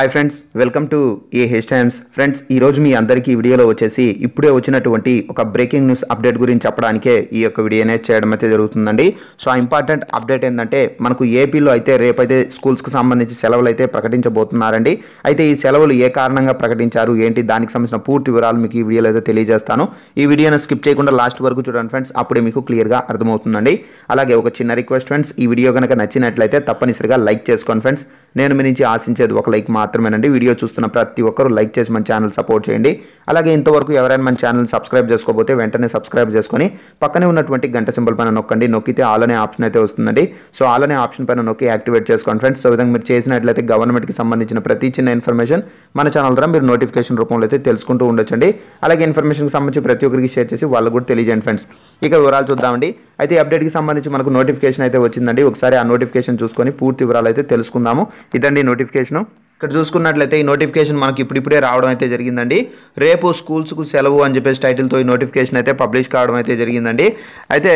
hi friends welcome to A H Times friends ఈరోజు మీ అందరికీ వీడియోలో వచ్చేసి ఇప్పుడే వచ్చినటువంటి ఒక బ్రేకింగ్ న్యూస్ అప్డేట్ గురించి చెప్పడానికే ఈ యొక్క వీడియోనే చేయడం అయితే జరుగుతుందండి సో ఆ ఇంపార్టెంట్ అప్డేట్ ఏంటంటే మనకు ఏపీలో అయితే రేపైతే స్కూల్స్కి సంబంధించి సెలవులు అయితే ప్రకటించబోతున్నారండి అయితే ఈ సెలవులు ఏ కారణంగా ప్రకటించారు ఏంటి దానికి సంబంధించిన పూర్తి వివరాలు మీకు ఈ వీడియోలో అయితే తెలియజేస్తాను ఈ వీడియోను స్కిప్ చేయకుండా లాస్ట్ వరకు చూడండి ఫ్రెండ్స్ అప్పుడే మీకు క్లియర్గా అర్థమవుతుందండి అలాగే ఒక చిన్న రిక్వెస్ట్ ఫ్రెండ్స్ ఈ వీడియో కనుక నచ్చినట్లయితే తప్పనిసరిగా లైక్ చేసుకోండి ఫ్రెండ్స్ నేను మీ నుంచి ఆశించేది ఒక లైక్ మాత్రం మాత్రమేనండి వీడియో చూస్తున్న ప్రతి ఒక్కరు లైక్ చేసి మన ఛానల్ సపోర్ట్ చేయండి అలాగే ఇంతవరకు ఎవరైనా మన ఛానల్ సబ్స్క్రైబ్ చేసుకోకపోతే వెంటనే సబ్స్క్రైబ్ చేసుకొని పక్కనే ఉన్నటువంటి గంట సింబల్ పైన నొక్కండి నొక్కితే ఆల్ అనే ఆప్షన్ అయితే వస్తుందండి సో ఆల్ అనే ఆప్షన్ పైన నొక్కి యాక్టివేట్ చేసుకోండి ఫ్రెండ్స్ సో విధంగా మీరు చేసినట్లయితే గవర్నమెంట్కి సంబంధించిన ప్రతి చిన్న ఇన్ఫర్మేషన్ మన ఛానల్ ద్వారా మీరు నోటిఫికేషన్ రూపంలో అయితే తెలుసుకుంటూ ఉండొచ్చండి అలాగే ఇన్ఫర్మేషన్కి సంబంధించి ప్రతి ఒక్కరికి షేర్ చేసి వాళ్ళకు కూడా తెలియజేయండి ఫ్రెండ్స్ ఇక వివరాలు చూద్దామండి అయితే అప్డేట్కి సంబంధించి మనకు నోటిఫికేషన్ అయితే వచ్చిందండి ఒకసారి ఆ నోటిఫికేషన్ చూసుకొని పూర్తి వివరాలు అయితే తెలుసుకుందాము ఇదండి నోటిఫికేషను ఇక్కడ చూసుకున్నట్లయితే ఈ నోటిఫికేషన్ మనకి ఇప్పుడిప్పుడే రావడం అయితే జరిగిందండి రేపు స్కూల్స్కు సెలవు అని చెప్పేసి టైటిల్తో ఈ నోటిఫికేషన్ అయితే పబ్లిష్ కావడం అయితే జరిగిందండి అయితే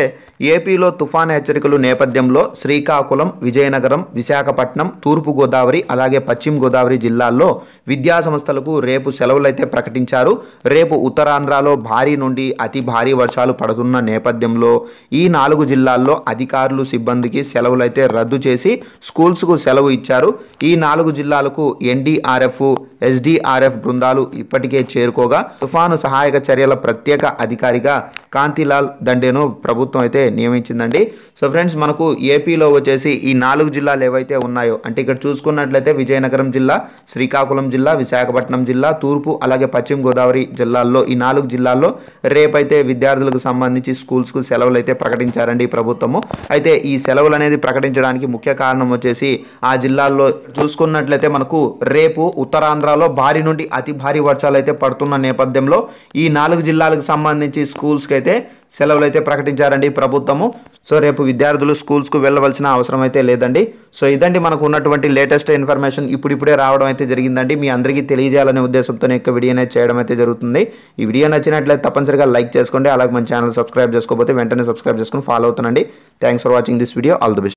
ఏపీలో తుఫాన్ హెచ్చరికలు నేపథ్యంలో శ్రీకాకుళం విజయనగరం విశాఖపట్నం తూర్పు గోదావరి అలాగే పశ్చిమ గోదావరి జిల్లాల్లో విద్యా సంస్థలకు రేపు సెలవులు అయితే ప్రకటించారు రేపు ఉత్తరాంధ్రలో భారీ నుండి అతి భారీ వర్షాలు పడుతున్న నేపథ్యంలో ఈ నాలుగు జిల్లాల్లో అధికారులు సిబ్బందికి సెలవులు అయితే రద్దు చేసి స్కూల్స్కు సెలవు ఇచ్చారు ఈ నాలుగు జిల్లాలకు ఎన్డీఆర్ఎఫ్ ఎస్డీఆర్ఎఫ్ బృందాలు ఇప్పటికే చేరుకోగా తుఫాను సహాయక చర్యల ప్రత్యేక అధికారిగా కాంతిలాల్ దండేను ప్రభుత్వం అయితే నియమించిందండి సో ఫ్రెండ్స్ మనకు ఏపీలో వచ్చేసి ఈ నాలుగు జిల్లాలు ఏవైతే ఉన్నాయో అంటే ఇక్కడ చూసుకున్నట్లయితే విజయనగరం జిల్లా శ్రీకాకుళం జిల్లా విశాఖపట్నం జిల్లా తూర్పు అలాగే పశ్చిమ గోదావరి జిల్లాల్లో ఈ నాలుగు జిల్లాల్లో రేపైతే విద్యార్థులకు సంబంధించి స్కూల్స్కు సెలవులు అయితే ప్రకటించారండి ప్రభుత్వము అయితే ఈ సెలవులు అనేది ప్రకటించడానికి ముఖ్య కారణం వచ్చేసి ఆ జిల్లాల్లో చూసుకున్నట్లయితే మనకు రేపు ఉత్తరాంధ్రలో భారీ నుండి అతి భారీ వర్షాలు అయితే పడుతున్న నేపథ్యంలో ఈ నాలుగు జిల్లాలకు సంబంధించి స్కూల్స్కి అయితే సెలవులు అయితే ప్రకటించారండి ప్రభుత్వము సో రేపు విద్యార్థులు స్కూల్స్కు వెళ్ళవలసిన అవసరం అయితే లేదండి సో ఇదండి మనకు ఉన్నటువంటి లేటెస్ట్ ఇన్ఫర్మేషన్ ఇప్పుడిప్పుడే రావడం అయితే జరిగిందండి మీ అందరికీ తెలియజేయాలనే ఉద్దేశంతో వీడియో వీడియోనే చేయడం అయితే జరుగుతుంది ఈ వీడియో నచ్చినట్లయితే తప్పనిసరిగా లైక్ చేసుకోండి అలాగే మన ఛానల్ సబ్స్క్రైబ్ చేసుకోకపోతే వెంటనే సబ్స్క్రైబ్ చేసుకుని ఫాలో అవుతుందండి thanks for watching this video all the best